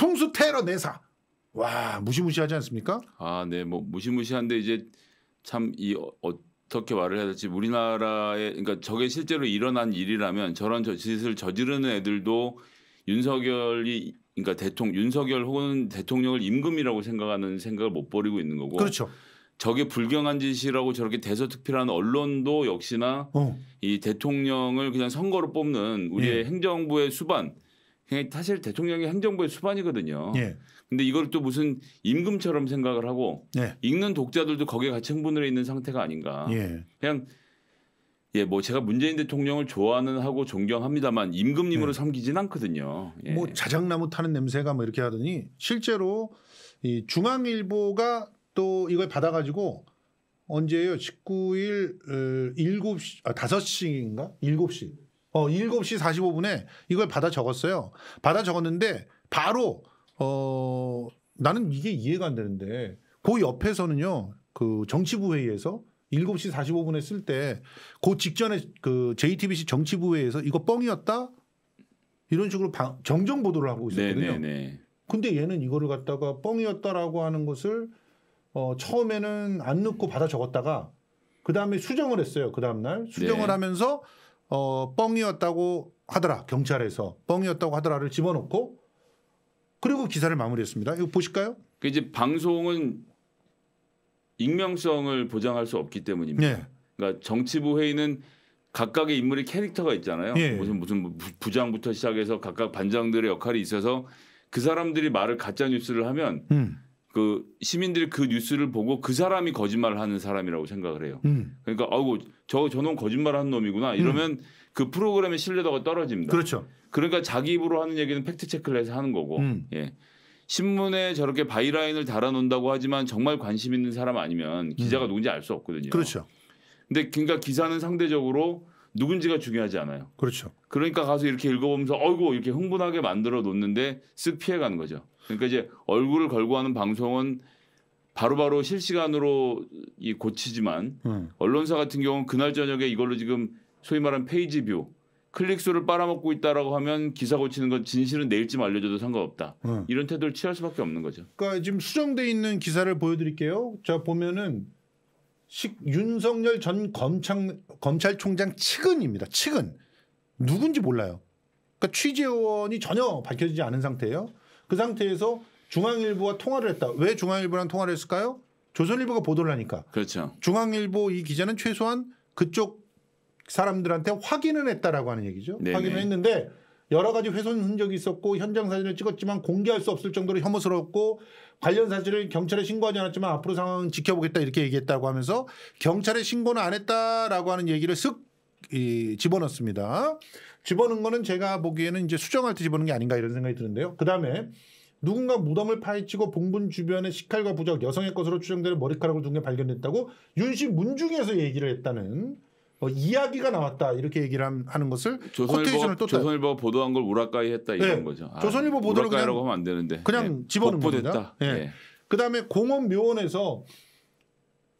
풍수 테러 내사. 와 무시무시하지 않습니까? 아, 네, 뭐 무시무시한데 이제 참 이 어, 어떻게 말을 해야 될지 우리나라에 그러니까 저게 실제로 일어난 일이라면 저런 저 짓을 저지르는 애들도 윤석열이 그러니까 대통 윤석열 혹은 대통령을 임금이라고 생각하는 생각을 못 버리고 있는 거고. 그렇죠. 저게 불경한 짓이라고 저렇게 대서특필한 언론도 역시나 어. 이 대통령을 그냥 선거로 뽑는 우리의 예. 행정부의 수반 사실 대통령이 행정부의 수반이거든요. 예. 근데 이걸 또 무슨 임금처럼 생각을 하고 예. 읽는 독자들도 거기에 같이 흥분을 있는 상태가 아닌가. 예. 그냥 예, 뭐 제가 문재인 대통령을 좋아하는 하고 존경합니다만 임금님으로 섬기진 예. 않거든요. 예. 뭐 자작나무 타는 냄새가 뭐 이렇게 하더니 실제로 이 중앙일보가 또 이걸 받아가지고 언제예요? 19일 7시 어, 아 5시인가? 7시 어, 7시 45분에 이걸 받아 적었어요. 받아 적었는데 바로 어 나는 이게 이해가 안 되는데 그 옆에서는요. 그 정치부 회의에서 7시 45분에 쓸때그 직전에 그 JTBC 정치부 회의에서 이거 뻥이었다. 이런 식으로 방, 정정 보도를 하고 있었거든요. 네, 네, 네 근데 얘는 이거를 갖다가 뻥이었다라고 하는 것을 어 처음에는 안 넣고 받아 적었다가 그다음에 수정을 했어요. 그다음 날 수정을 네. 하면서 어, 뻥이었다고 하더라 경찰에서 뻥이었다고 하더라를 집어넣고 그리고 기사를 마무리했습니다. 이거 보실까요? 그 이제 방송은 익명성을 보장할 수 없기 때문입니다. 네. 그러니까 정치부 회의는 각각의 인물의 캐릭터가 있잖아요. 예. 무슨 무슨 부장부터 시작해서 각각 반장들의 역할이 있어서 그 사람들이 말을 가짜 뉴스를 하면 음. 그 시민들이 그 뉴스를 보고 그 사람이 거짓말을 하는 사람이라고 생각을 해요. 음. 그러니까 아이고 저 저놈 거짓말하는 놈이구나 이러면 음. 그 프로그램의 신뢰도가 떨어집니다. 그렇죠. 그러니까 자기 입으로 하는 얘기는 팩트 체크를 해서 하는 거고. 음. 예. 신문에 저렇게 바이라인을 달아놓는다고 하지만 정말 관심 있는 사람 아니면 기자가 음. 누군지 알 수 없거든요. 그렇죠. 근데 그러니까 기사는 상대적으로 누군지가 중요하지 않아요. 그렇죠. 그러니까 가서 이렇게 읽어보면서 어이구 이렇게 흥분하게 만들어 놓는데 쓱 피해가는 거죠. 그러니까 이제 얼굴을 걸고 하는 방송은 바로바로 바로 실시간으로 이 고치지만 음. 언론사 같은 경우는 그날 저녁에 이걸로 지금 소위 말하는 페이지 뷰 클릭 수를 빨아먹고 있다라고 하면 기사 고치는 건 진실은 내일쯤 알려줘도 상관없다. 음. 이런 태도를 취할 수밖에 없는 거죠. 그러니까 지금 수정돼 있는 기사를 보여드릴게요. 자 보면은 식, 윤석열 전 검찰 검찰총장 측은입니다. 측은 누군지 몰라요. 그러니까 취재원이 전혀 밝혀지지 않은 상태예요. 그 상태에서 중앙일보와 통화를 했다. 왜 중앙일보랑 통화를 했을까요? 조선일보가 보도를 하니까. 그렇죠. 중앙일보 이 기자는 최소한 그쪽 사람들한테 확인을 했다라고 하는 얘기죠. 네네. 확인을 했는데 여러 가지 훼손 흔적이 있었고 현장 사진을 찍었지만 공개할 수 없을 정도로 혐오스러웠고 관련 사진을 경찰에 신고하지 않았지만 앞으로 상황 지켜보겠다 이렇게 얘기했다고 하면서 경찰에 신고는 안 했다라고 하는 얘기를 쓱 이, 집어넣습니다. 집어넣은 거는 제가 보기에는 이제 수정할 때 집어넣은 게 아닌가 이런 생각이 드는데요. 그 다음에 누군가 무덤을 파헤치고 봉분 주변에 식칼과 부적 여성의 것으로 추정되는 머리카락을 둔 게 발견됐다고 윤씨 문중에서 얘기를 했다는 어, 이야기가 나왔다 이렇게 얘기를 하는 것을 조선일보, 또 조선일보 보도한 걸 우라카이 했다 이런 네. 거죠. 아, 조선일보 보도를 그냥 하면 안 되는데 그냥 네. 집어넣은 거다. 예. 네. 그다음에 공원 묘원에서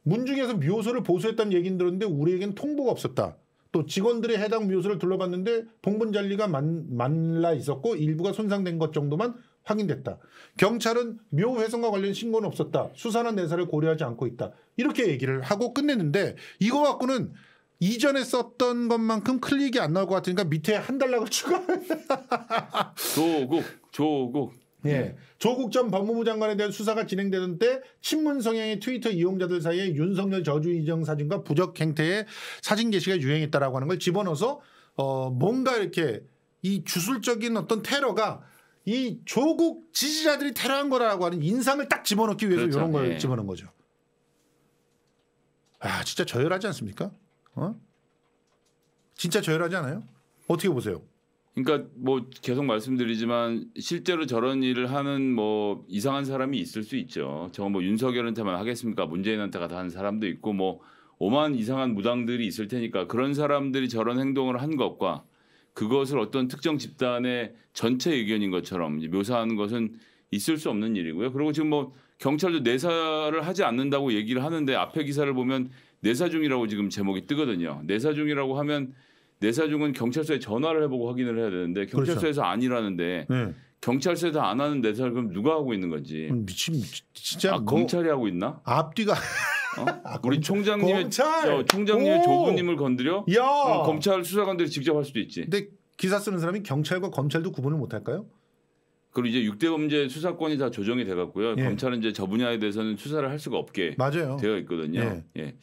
문중에서 묘소를 보수했다는 얘기는 들었는데 우리에겐 통보가 없었다. 또 직원들의 해당 묘소를 둘러봤는데 봉분 잔리가 만, 만라 있었고 일부가 손상된 것 정도만 확인됐다. 경찰은 묘 훼손과 관련 신고는 없었다. 수사나 내사를 고려하지 않고 있다. 이렇게 얘기를 하고 끝냈는데 이거 갖고는 이전에 썼던 것만큼 클릭이 안 나올 것 같으니까 밑에 한 달락을 추가. 조국, 조국, 예. 네. 조국 전 법무부 장관에 대한 수사가 진행되는때 친문 성향의 트위터 이용자들 사이에 윤석열 저주 인정 사진과 부적 행태의 사진 게시가 유행했다라고 하는 걸 집어넣어서 어 뭔가 이렇게 이 주술적인 어떤 테러가 이 조국 지지자들이 테러한 거라고 하는 인상을 딱 집어넣기 위해서 그렇죠. 이런 걸 예. 집어넣은 거죠. 아 진짜 저열하지 않습니까? 어? 진짜 저열하지 않아요? 어떻게 보세요? 그러니까 뭐 계속 말씀드리지만 실제로 저런 일을 하는 뭐 이상한 사람이 있을 수 있죠. 저뭐 윤석열한테만 하겠습니까? 문재인한테 가다 한 사람도 있고 뭐 오만 이상한 무당들이 있을 테니까 그런 사람들이 저런 행동을 한 것과 그것을 어떤 특정 집단의 전체 의견인 것처럼 묘사하는 것은 있을 수 없는 일이고요. 그리고 지금 뭐 경찰도 내사를 하지 않는다고 얘기를 하는데 앞에 기사를 보면 내사 중이라고 지금 제목이 뜨거든요. 내사 중이라고 하면 내사중은 경찰서에 전화를 해보고 확인을 해야 되는데 그렇죠. 경찰서에서 그렇죠. 아니라는데 네. 경찰서에서 안 하는 내사를 그럼 누가 하고 있는 건지 음, 미친, 진짜 아, 경찰이 뭐 하고 있나 앞뒤가 어? 아, 우리 검, 총장님의 검찰? 어, 총장님의 오! 조부님을 건드려 어, 검찰 수사관들이 직접 할 수도 있지 근데 기사 쓰는 사람이 경찰과 검찰도 구분을 못 할까요? 그리고 이제 육대 범죄 수사권이 다 조정이 돼 갖고요. 예. 검찰은 이제 저 분야에 대해서는 수사를 할 수가 없게 맞아요. 되어 있거든요. 예. 예.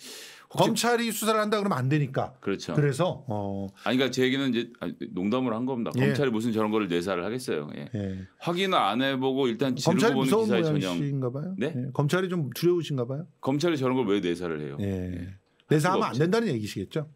검찰이 수사를 한다 그러면 안 되니까. 그렇죠. 그래서 어 아니 그러니까 제 얘기는 이제 농담으로 한 겁니다. 예. 검찰이 무슨 저런 거를 내사를 하겠어요. 예. 예. 확인 안해 보고 일단 지르고 보는 기사의 전형. 봐요? 네? 예. 검찰이 좀 두려우신가 봐요? 검찰이 저런 걸 왜 내사를 해요? 예. 내사하면 안 된다는 얘기시겠죠?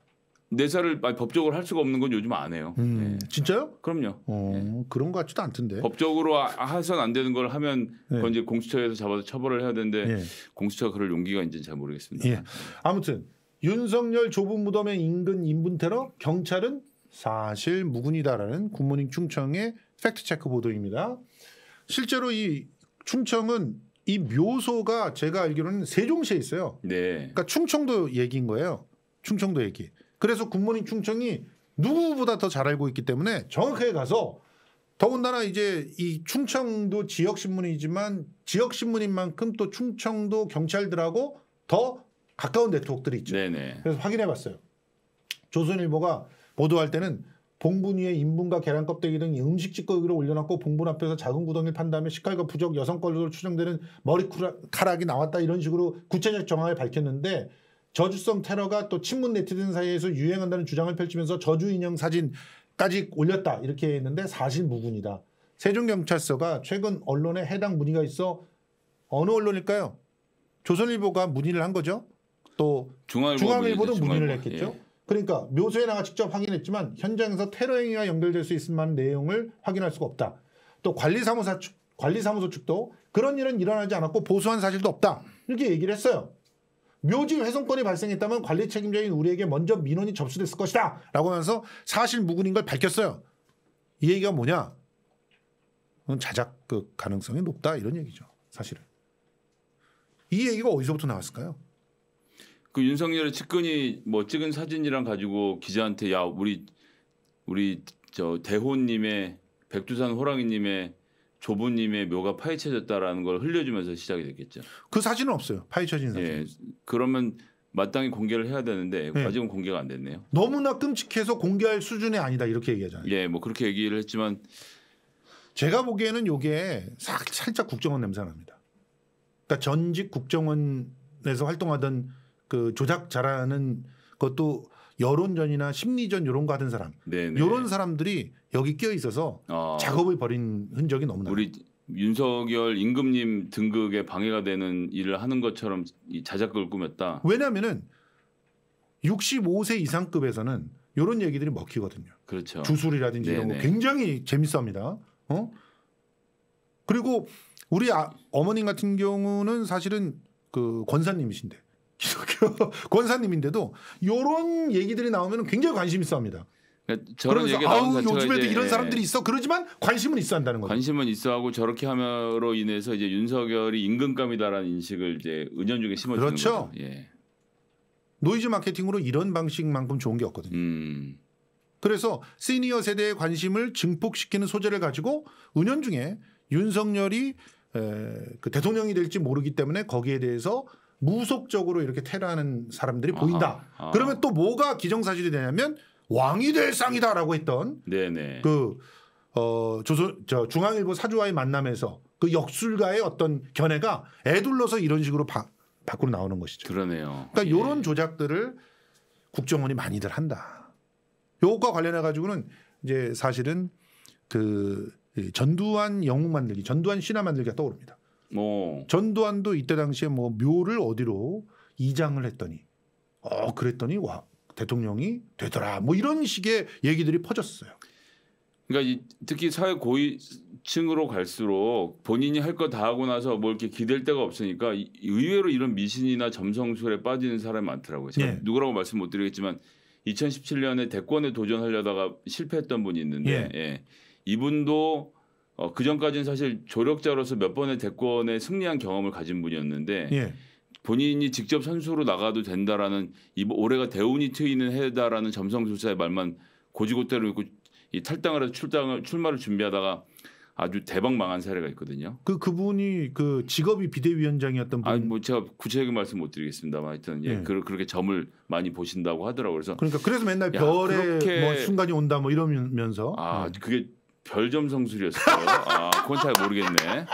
내사를 법적으로 할 수가 없는 건 요즘 안 해요. 음, 네. 진짜요? 그럼요. 어, 네. 그런 것 같지도 않던데. 법적으로 하선 안 되는 걸 하면 네. 그건 이제 공수처에서 잡아서 처벌을 해야 되는데 네. 공수처가 그럴 용기가 있는지 잘 모르겠습니다. 예. 아무튼 윤석열 좁은 무덤의 인근 인분 테러 경찰은 사실 무근이다라는 굿모닝 충청의 팩트 체크 보도입니다. 실제로 이 충청은 이 묘소가 제가 알기로는 세종시에 있어요. 네. 그러니까 충청도 얘기인 거예요. 충청도 얘기. 그래서 굿모닝 충청이 누구보다 더 잘 알고 있기 때문에 정확하게 가서 더군다나 이제 이 충청도 지역 신문이지만 지역 신문인 만큼 또 충청도 경찰들하고 더 가까운 네트워크들이 있죠. 네네. 그래서 확인해봤어요. 조선일보가 보도할 때는 봉분 위에 인분과 계란 껍데기 등 음식 찌꺼기를 올려놨고 봉분 앞에서 작은 구덩이를 판 다음에 식칼과 부적 여성 걸로 추정되는 머리카락이 나왔다 이런 식으로 구체적 정황을 밝혔는데 저주성 테러가 또 친문 네티즌 사이에서 유행한다는 주장을 펼치면서 저주 인형 사진까지 올렸다 이렇게 했는데 사실 무근이다. 세종경찰서가 최근 언론에 해당 문의가 있어 어느 언론일까요? 조선일보가 문의를 한 거죠. 또 중앙일보 도 문의를 중앙일 했겠죠. 예. 그러니까 묘소에나가 직접 확인했지만 현장에서 테러 행위와 연결될 수 있을 만한 내용을 확인할 수가 없다. 또 관리사무사 측, 관리사무소 측도 그런 일은 일어나지 않았고 보수한 사실도 없다. 이렇게 얘기를 했어요. 묘지 훼손권이 발생했다면 관리 책임자인 우리에게 먼저 민원이 접수됐을 것이다. 라고 하면서 사실 무근인 걸 밝혔어요. 이 얘기가 뭐냐? 음, 자작 그 가능성이 높다 이런 얘기죠. 사실은. 이 얘기가 어디서부터 나왔을까요? 그 윤석열의 측근이 뭐 찍은 사진이랑 가지고 기자한테 야 우리 우리 저 대호님의 백두산 호랑이님의 조부님의 묘가 파헤쳐졌다라는 걸 흘려주면서 시작이 됐겠죠. 그 사진은 없어요. 파헤쳐진 사진. 예, 그러면 마땅히 공개를 해야 되는데 네. 아직은 공개가 안 됐네요. 너무나 끔찍해서 공개할 수준이 아니다 이렇게 얘기하잖아요. 예, 뭐 그렇게 얘기를 했지만 제가 보기에는 요게 살짝 국정원 냄새 납니다. 그러니까 전직 국정원에서 활동하던 그 조작 잘하는 그것도 여론전이나 심리전 요런거 하던 사람 요런 사람들이 여기 끼어 있어서 아. 작업을 벌인 흔적이 너무나 우리 윤석열 임금님 등극에 방해가 되는 일을 하는 것처럼 이 자작극을 꾸몄다. 왜냐면은 65세 이상급에서는 요런 얘기들이 먹히거든요. 그렇죠. 주술이라든지 네네. 이런 거 굉장히 재밌어합니다. 어? 그리고 우리 아, 어머님 같은 경우는 사실은 그 권사님이신데 이석혁 권사님인데도 이런 얘기들이 나오면 굉장히 관심 있어 합니다. 그러니까 아우 요즘에도 이런 예. 사람들이 있어 그러지만 관심은 있어 한다는 거죠. 관심은 있어 하고 저렇게 함으로 인해서 이제 윤석열이 임금감이다라는 인식을 이제 은연중에 심어주는 그렇죠. 거죠. 예. 노이즈 마케팅으로 이런 방식만큼 좋은 게 없거든요. 음. 그래서 시니어 세대의 관심을 증폭시키는 소재를 가지고 은연중에 윤석열이 에, 그 대통령이 될지 모르기 때문에 거기에 대해서 무속적으로 이렇게 테러하는 사람들이 보인다. 아하. 그러면 또 뭐가 기정사실이 되냐면 왕이 될 상이다라고 했던 네네. 그 어, 조선 저 중앙일보 사주와의 만남에서 그 역술가의 어떤 견해가 애둘러서 이런 식으로 바, 밖으로 나오는 것이죠. 그러네요. 그러니까 예. 이런 조작들을 국정원이 많이들 한다. 요것과 관련해 가지고는 이제 사실은 그 전두환 영웅 만들기, 전두환 신화 만들기가 떠오릅니다. 오. 뭐 전두환도 이때 당시에 뭐 묘를 어디로 이장을 했더니 어 그랬더니 와 대통령이 되더라 뭐 이런 식의 얘기들이 퍼졌어요. 그러니까 이, 특히 사회 고위층으로 갈수록 본인이 할 거 다 하고 나서 뭐 이렇게 기댈 데가 없으니까 의외로 이런 미신이나 점성술에 빠지는 사람이 많더라고요. 제가 예. 누구라고 말씀 못 드리겠지만 2017년에 대권에 도전하려다가 실패했던 분이 있는데 예. 예. 이분도 어, 그 전까지는 사실 조력자로서 몇 번의 대권에 승리한 경험을 가진 분이었는데 예. 본인이 직접 선수로 나가도 된다라는 이번 뭐 올해가 대운이 트이는 해다라는 점성 술사의 말만 고지고대로 있고 이 탈당을 해서 출당을 출마를 준비하다가 아주 대박 망한 사례가 있거든요. 그 그분이 그 직업이 비대위원장이었던 아, 분. 아니 뭐 제가 구체적인 말씀 못 드리겠습니다만 하여튼 예, 예. 그, 그렇게 점을 많이 보신다고 하더라고요. 그래서 그러니까 그래서 맨날 야, 별에 뭐 순간이 온다 뭐 이러면서 아 예. 그게 별점 성술이었어요. 아, 그건 잘 모르겠네.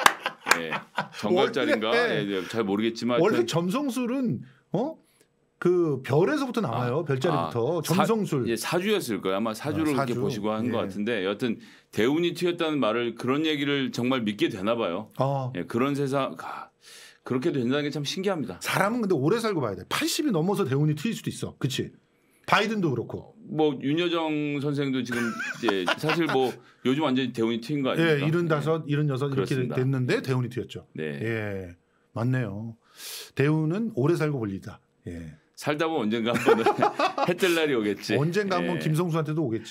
예. 정갈자리인가? 예, 예, 잘 모르겠지만 원래 하여튼- 점성술은 어? 그 별에서부터 나와요. 아, 별자리부터. 아, 사- 점성술. 예, 사주였을 거예요. 아마 사주를 아, 사주. 이렇게 보시고 한것 예. 같은데 여튼 대운이 튀었다는 말을 그런 얘기를 정말 믿게 되나 봐요. 어. 아. 예, 그런 세상 아, 그렇게 된다는 게 참 신기합니다. 사람은 근데 오래 살고 봐야 돼. 80이 넘어서 대운이 트일 수도 있어. 그치 바이든도 그렇고. 뭐 윤여정 선생도 지금 이제 사실 뭐 요즘 완전히 대운이 트인 거 아닙니까? 예, 이른 다섯, 이른 여섯 이렇게 됐는데 대운이 트였죠. 네, 예, 맞네요. 대운은 오래 살고 볼리다. 예. 살다 보면 언젠가 한번 해뜰 날이 오겠지. 언젠가 한번 예. 김성수한테도 오겠지.